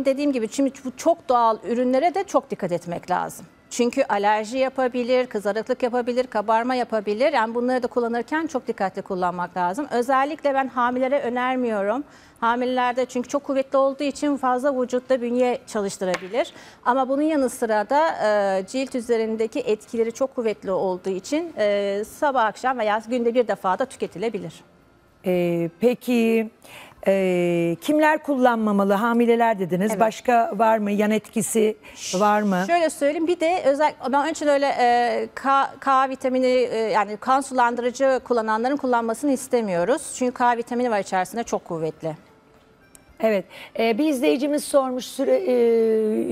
Dediğim gibi şimdi bu çok doğal ürünlere de çok dikkat etmek lazım. Çünkü alerji yapabilir, kızarıklık yapabilir, kabarma yapabilir. Yani bunları da kullanırken çok dikkatli kullanmak lazım. Özellikle ben hamilelere önermiyorum. Hamilelerde çünkü çok kuvvetli olduğu için fazla vücutta bünye çalıştırabilir. Ama bunun yanı sıra da e, cilt üzerindeki etkileri çok kuvvetli olduğu için e, sabah akşam veya günde bir defa da tüketilebilir. Ee, peki e, kimler kullanmamalı? Hamileler dediniz. Evet. Başka var mı? Yan etkisi var mı? Şöyle söyleyeyim. Bir de özel ben önce öyle e, K, K vitamini e, yani kan sulandırıcı kullananların kullanmasını istemiyoruz. Çünkü K vitamini var içerisinde çok kuvvetli. Evet e, bir izleyicimiz sormuş süre, e,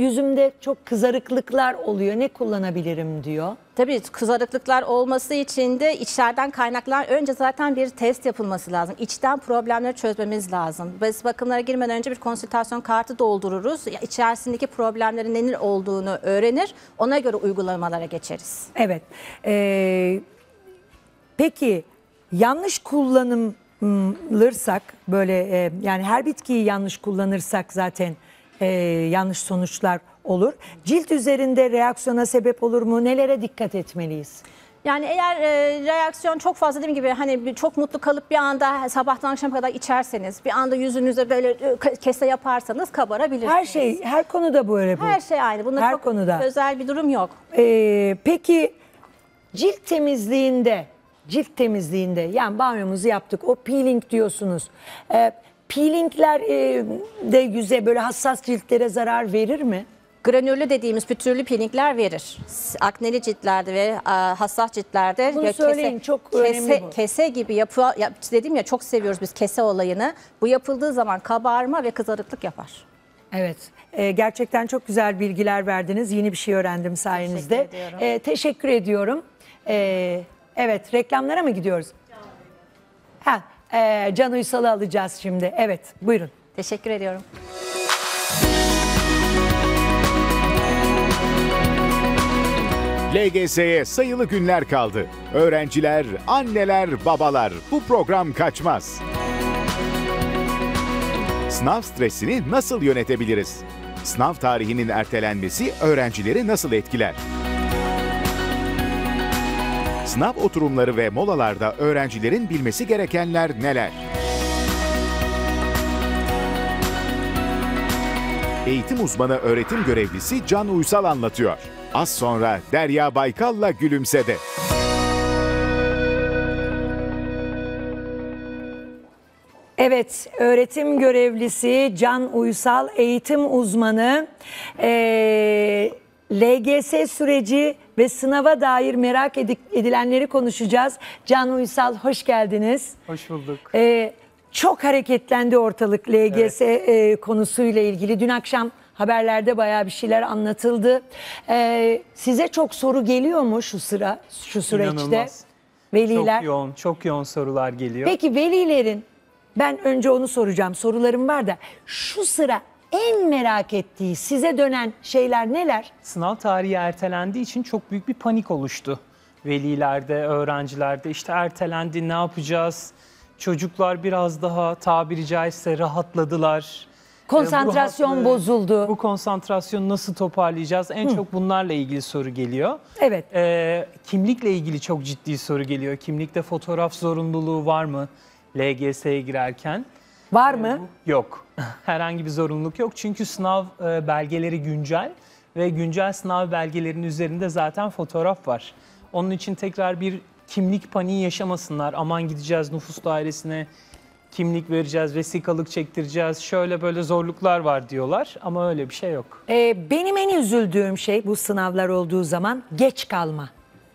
yüzümde çok kızarıklıklar oluyor ne kullanabilirim diyor. Tabii kızarıklıklar olması için de içeriden kaynaklar önce zaten bir test yapılması lazım. İçten problemleri çözmemiz lazım. Biz bakımlara girmeden önce bir konsültasyon kartı doldururuz. İçerisindeki problemlerin neler olduğunu öğrenir. Ona göre uygulamalara geçeriz. Evet. Ee, peki yanlış kullanım kullanırsak böyle e, yani her bitkiyi yanlış kullanırsak zaten e, yanlış sonuçlar olur. Cilt üzerinde reaksiyona sebep olur mu? Nelere dikkat etmeliyiz? Yani eğer e, reaksiyon çok fazla dediğim gibi hani bir, çok mutlu kalıp bir anda sabahtan akşam kadar içerseniz, bir anda yüzünüze böyle e, kese yaparsanız kabarabilir Her şey, her konuda böyle bu. Her şey aynı. Bunda her çok konuda. özel bir durum yok. Ee, peki cilt temizliğinde cilt temizliğinde yani banyomuzu yaptık o peeling diyorsunuz. E, peelingler e, de yüze böyle hassas ciltlere zarar verir mi? Granüllü dediğimiz pütürlü peelingler verir. Akneli ciltlerde ve hassas ciltlerde Bunu ya söyleyin, kese, çok kese, bu. kese gibi yapı ya, dedim ya çok seviyoruz biz kese olayını. Bu yapıldığı zaman kabarma ve kızarıklık yapar. Evet. E, gerçekten çok güzel bilgiler verdiniz. Yeni bir şey öğrendim sayenizde. Teşekkür ediyorum. E, teşekkür ediyorum. E, Evet reklamlara mı gidiyoruz? Ha, e, Can Uysal'ı alacağız şimdi. Evet buyurun. Teşekkür ediyorum. LGS'ye sayılı günler kaldı. Öğrenciler, anneler, babalar bu program kaçmaz. Sınav stresini nasıl yönetebiliriz? Sınav tarihinin ertelenmesi öğrencileri nasıl etkiler? Sınav oturumları ve molalarda öğrencilerin bilmesi gerekenler neler? Eğitim uzmanı öğretim görevlisi Can Uysal anlatıyor. Az sonra Derya Baykal'la gülümsedi. Evet, öğretim görevlisi Can Uysal, eğitim uzmanı, ee, LGS süreci ve sınava dair merak edilenleri konuşacağız. Can Uysal hoş geldiniz. Hoş bulduk. Ee, çok hareketlendi ortalık LGS evet. e, konusuyla ilgili. Dün akşam haberlerde bayağı bir şeyler anlatıldı. Ee, size çok soru geliyor mu şu sıra, şu süreçte? İnanılmaz. Veliler. Çok yoğun, çok yoğun sorular geliyor. Peki velilerin, ben önce onu soracağım sorularım var da şu sıra en merak ettiği size dönen şeyler neler? Sınav tarihi ertelendiği için çok büyük bir panik oluştu. Velilerde, öğrencilerde işte ertelendi ne yapacağız? Çocuklar biraz daha tabiri caizse rahatladılar. Ee, Konsantrasyon bu bozuldu. Bu konsantrasyonu nasıl toparlayacağız? En Hı. çok bunlarla ilgili soru geliyor. Evet. Ee, kimlikle ilgili çok ciddi soru geliyor. Kimlikte fotoğraf zorunluluğu var mı LGS'ye girerken? Var mı? Yok. Herhangi bir zorunluluk yok. Çünkü sınav e, belgeleri güncel ve güncel sınav belgelerinin üzerinde zaten fotoğraf var. Onun için tekrar bir kimlik paniği yaşamasınlar. Aman gideceğiz nüfus dairesine kimlik vereceğiz, vesikalık çektireceğiz, şöyle böyle zorluklar var diyorlar ama öyle bir şey yok. Ee, benim en üzüldüğüm şey bu sınavlar olduğu zaman geç kalma.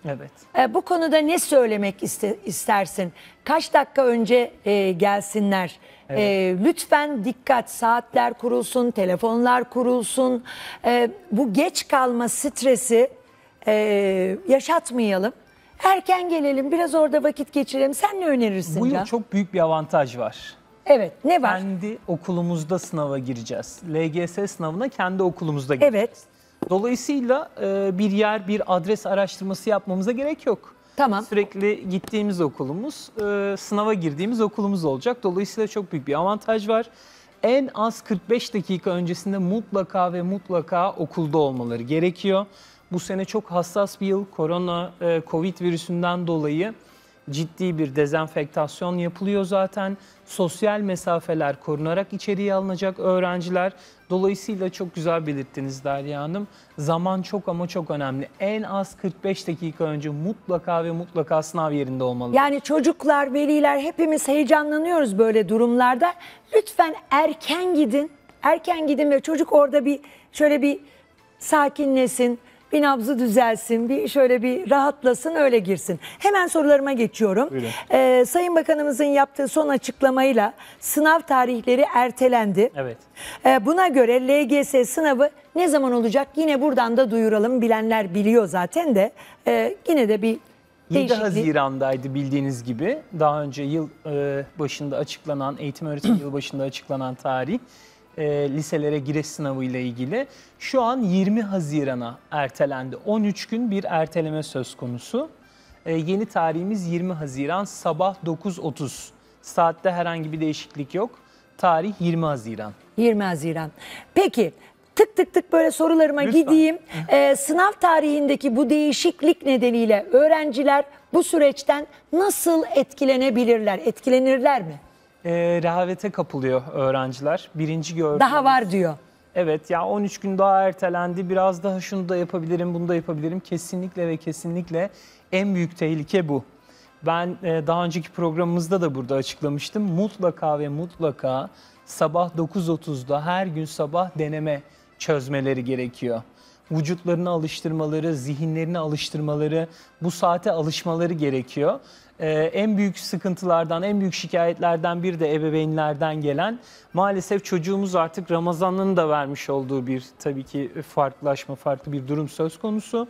Evet. E, bu konuda ne söylemek iste, istersin? Kaç dakika önce e, gelsinler? E, evet. E, lütfen dikkat saatler kurulsun, telefonlar kurulsun. E, bu geç kalma stresi e, yaşatmayalım. Erken gelelim, biraz orada vakit geçirelim. Sen ne önerirsin? Bu yıl Can? çok büyük bir avantaj var. Evet, ne var? Kendi okulumuzda sınava gireceğiz. LGS sınavına kendi okulumuzda gireceğiz. Evet. Dolayısıyla e, bir yer, bir adres araştırması yapmamıza gerek yok. Tamam. Sürekli gittiğimiz okulumuz, e, sınava girdiğimiz okulumuz olacak. Dolayısıyla çok büyük bir avantaj var. En az 45 dakika öncesinde mutlaka ve mutlaka okulda olmaları gerekiyor. Bu sene çok hassas bir yıl. Korona, e, Covid virüsünden dolayı ciddi bir dezenfektasyon yapılıyor zaten. Sosyal mesafeler korunarak içeriye alınacak öğrenciler. Dolayısıyla çok güzel belirttiniz Derya Hanım. Zaman çok ama çok önemli. En az 45 dakika önce mutlaka ve mutlaka sınav yerinde olmalı. Yani çocuklar, veliler hepimiz heyecanlanıyoruz böyle durumlarda. Lütfen erken gidin. Erken gidin ve çocuk orada bir şöyle bir sakinlesin bir nabzı düzelsin, bir şöyle bir rahatlasın öyle girsin. Hemen sorularıma geçiyorum. Ee, Sayın Bakanımızın yaptığı son açıklamayla sınav tarihleri ertelendi. Evet. Ee, buna göre LGS sınavı ne zaman olacak? Yine buradan da duyuralım. Bilenler biliyor zaten de. Ee, yine de bir 7 Haziran'daydı bildiğiniz gibi. Daha önce yıl e, başında açıklanan, eğitim öğretim yıl başında açıklanan tarih e, liselere giriş sınavı ile ilgili. Şu an 20 Haziran'a ertelendi. 13 gün bir erteleme söz konusu. E, yeni tarihimiz 20 Haziran sabah 9.30. Saatte herhangi bir değişiklik yok. Tarih 20 Haziran. 20 Haziran. Peki tık tık tık böyle sorularıma Lütfen. gideyim. Ee, sınav tarihindeki bu değişiklik nedeniyle öğrenciler bu süreçten nasıl etkilenebilirler? Etkilenirler mi? e, rehavete kapılıyor öğrenciler. Birinci gördüğümüz. Daha var diyor. Evet ya 13 gün daha ertelendi. Biraz daha şunu da yapabilirim, bunu da yapabilirim. Kesinlikle ve kesinlikle en büyük tehlike bu. Ben e, daha önceki programımızda da burada açıklamıştım. Mutlaka ve mutlaka sabah 9.30'da her gün sabah deneme çözmeleri gerekiyor vücutlarını alıştırmaları, zihinlerini alıştırmaları, bu saate alışmaları gerekiyor. Ee, en büyük sıkıntılardan, en büyük şikayetlerden bir de ebeveynlerden gelen maalesef çocuğumuz artık Ramazan'ın da vermiş olduğu bir tabii ki farklılaşma, farklı bir durum söz konusu.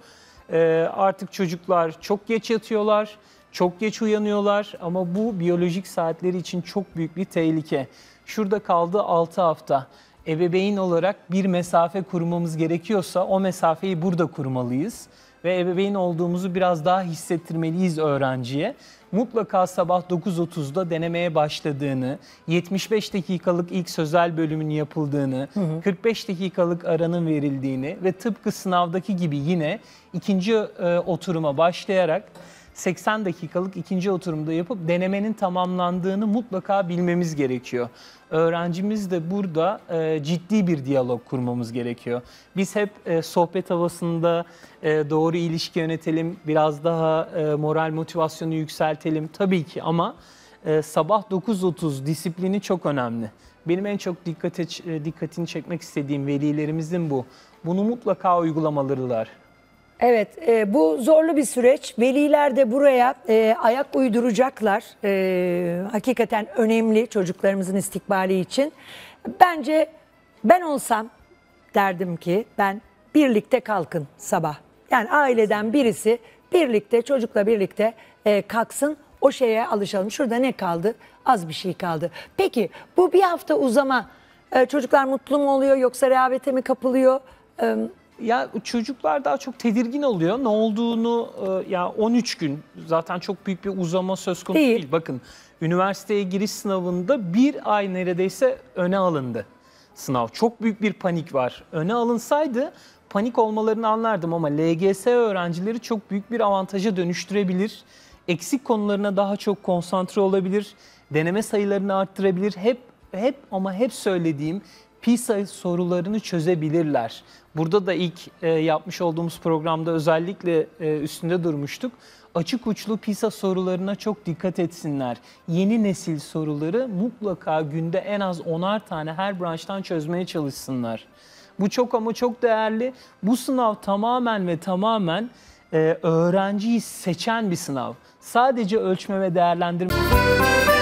Ee, artık çocuklar çok geç yatıyorlar, çok geç uyanıyorlar ama bu biyolojik saatleri için çok büyük bir tehlike. Şurada kaldı 6 hafta ebeveyn olarak bir mesafe kurmamız gerekiyorsa o mesafeyi burada kurmalıyız ve ebeveyn olduğumuzu biraz daha hissettirmeliyiz öğrenciye. Mutlaka sabah 9.30'da denemeye başladığını, 75 dakikalık ilk sözel bölümün yapıldığını, hı hı. 45 dakikalık aranın verildiğini ve tıpkı sınavdaki gibi yine ikinci e, oturuma başlayarak 80 dakikalık ikinci oturumda yapıp denemenin tamamlandığını mutlaka bilmemiz gerekiyor. Öğrencimiz de burada e, ciddi bir diyalog kurmamız gerekiyor. Biz hep e, sohbet havasında e, doğru ilişki yönetelim, biraz daha e, moral motivasyonu yükseltelim tabii ki ama e, sabah 9.30 disiplini çok önemli. Benim en çok dikkate, e, dikkatini çekmek istediğim velilerimizin bu. Bunu mutlaka uygulamalılar. Evet, e, bu zorlu bir süreç. Veliler de buraya e, ayak uyduracaklar. E, hakikaten önemli çocuklarımızın istikbali için. Bence ben olsam derdim ki ben birlikte kalkın sabah. Yani aileden birisi birlikte çocukla birlikte e, kalksın o şeye alışalım. Şurada ne kaldı? Az bir şey kaldı. Peki bu bir hafta uzama e, çocuklar mutlu mu oluyor yoksa rehavete mi kapılıyor? E, ya çocuklar daha çok tedirgin oluyor. Ne olduğunu e, ya 13 gün zaten çok büyük bir uzama söz konusu değil. değil. Bakın üniversiteye giriş sınavında bir ay neredeyse öne alındı sınav. Çok büyük bir panik var. Öne alınsaydı panik olmalarını anlardım ama LGS öğrencileri çok büyük bir avantaja dönüştürebilir. Eksik konularına daha çok konsantre olabilir. Deneme sayılarını arttırabilir. Hep hep ama hep söylediğim PISA sorularını çözebilirler. Burada da ilk e, yapmış olduğumuz programda özellikle e, üstünde durmuştuk. Açık uçlu PISA sorularına çok dikkat etsinler. Yeni nesil soruları mutlaka günde en az 10'ar tane her branştan çözmeye çalışsınlar. Bu çok ama çok değerli. Bu sınav tamamen ve tamamen e, öğrenciyi seçen bir sınav. Sadece ölçme ve değerlendirme...